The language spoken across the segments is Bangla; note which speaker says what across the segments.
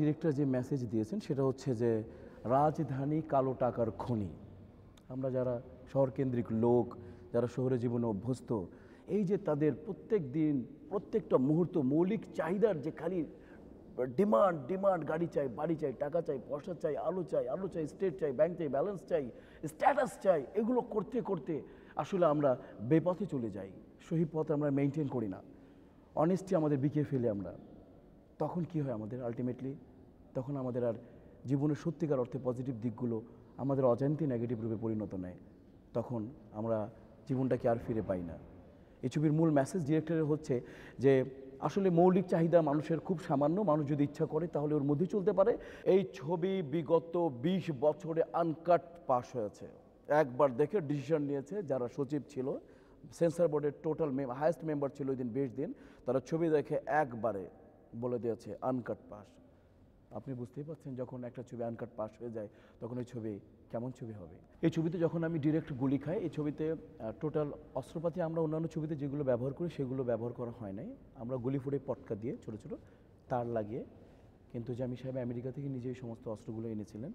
Speaker 1: ডিরেক্টর যে মেসেজ দিয়েছেন সেটা হচ্ছে যে রাজধানী কালো টাকার খনি আমরা যারা শহরকেন্দ্রিক লোক যারা শহরে জীবনে অভ্যস্ত এই যে তাদের প্রত্যেক দিন প্রত্যেকটা মুহূর্ত মৌলিক চাহিদার যে খালি ডিমান্ড ডিমান্ড গাড়ি চাই বাড়ি চাই টাকা চাই পয়সা চাই আলো চাই আলো চাই স্টেট চাই ব্যাংক চাই ব্যালেন্স চাই স্ট্যাটাস চাই এগুলো করতে করতে আসলে আমরা বেপথে চলে যাই সহি পথ আমরা মেনটেন করি না অনেস্টি আমাদের বিকিয়ে ফেলে আমরা তখন কি হয় আমাদের আলটিমেটলি তখন আমাদের আর জীবনের সত্যিকার অর্থে পজিটিভ দিকগুলো আমাদের অজান্তি নেগেটিভ রূপে পরিণত নেয় তখন আমরা জীবনটাকে আর ফিরে পাই না এই ছবির মূল মেসেজ ডিরেক্টরের হচ্ছে যে আসলে মৌলিক চাহিদা মানুষের খুব সামান্য মানুষ যদি ইচ্ছা করে তাহলে ওর মধ্যে চলতে পারে এই ছবি বিগত ২০ বছরে আনকাট পাস হয়েছে একবার দেখে ডিসিশন নিয়েছে যারা সচিব ছিল সেন্সার বোর্ডের টোটাল মেম হায়েস্ট মেম্বার ছিল ওই দিন বিশ দিন তারা ছবি দেখে একবারে বলে দিয়েছে আনকাট পাস আপনি বুঝতেই পারছেন যখন একটা ছবি আনকাট পাস হয়ে যায় তখন ওই ছবি কেমন ছবি হবে এই ছবিতে যখন আমি ডিরেক্ট গুলি খাই এই ছবিতে টোটাল অস্ত্রপাতি আমরা অন্যান্য ছবিতে যেগুলো ব্যবহার করি সেগুলো ব্যবহার করা হয় নাই আমরা গুলি ফুটে পটকা দিয়ে ছোটো ছোটো তার লাগিয়ে কিন্তু জামি সাহেব আমেরিকা থেকে নিজেই সমস্ত অস্ত্রগুলো এনেছিলেন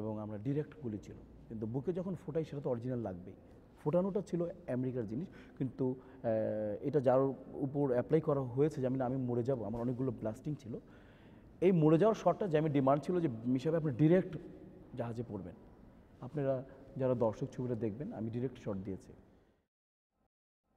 Speaker 1: এবং আমরা ডিরেক্ট গুলি ছিল কিন্তু বুকে যখন ফোটাই সেটা তো অরিজিনাল লাগবেই ফোটানোটা ছিল আমেরিকার জিনিস কিন্তু এটা যার উপর অ্যাপ্লাই করা হয়েছে যে আমি আমি মরে যাব আমার অনেকগুলো ব্লাস্টিং ছিল এই মরে যাওয়ার শটটা যে আমি ডিমান্ড ছিল যে মিশাবে আপনি ডিরেক্ট জাহাজে পড়বেন আপনারা যারা দর্শক ছবিটা দেখবেন আমি ডিরেক্ট শট দিয়েছি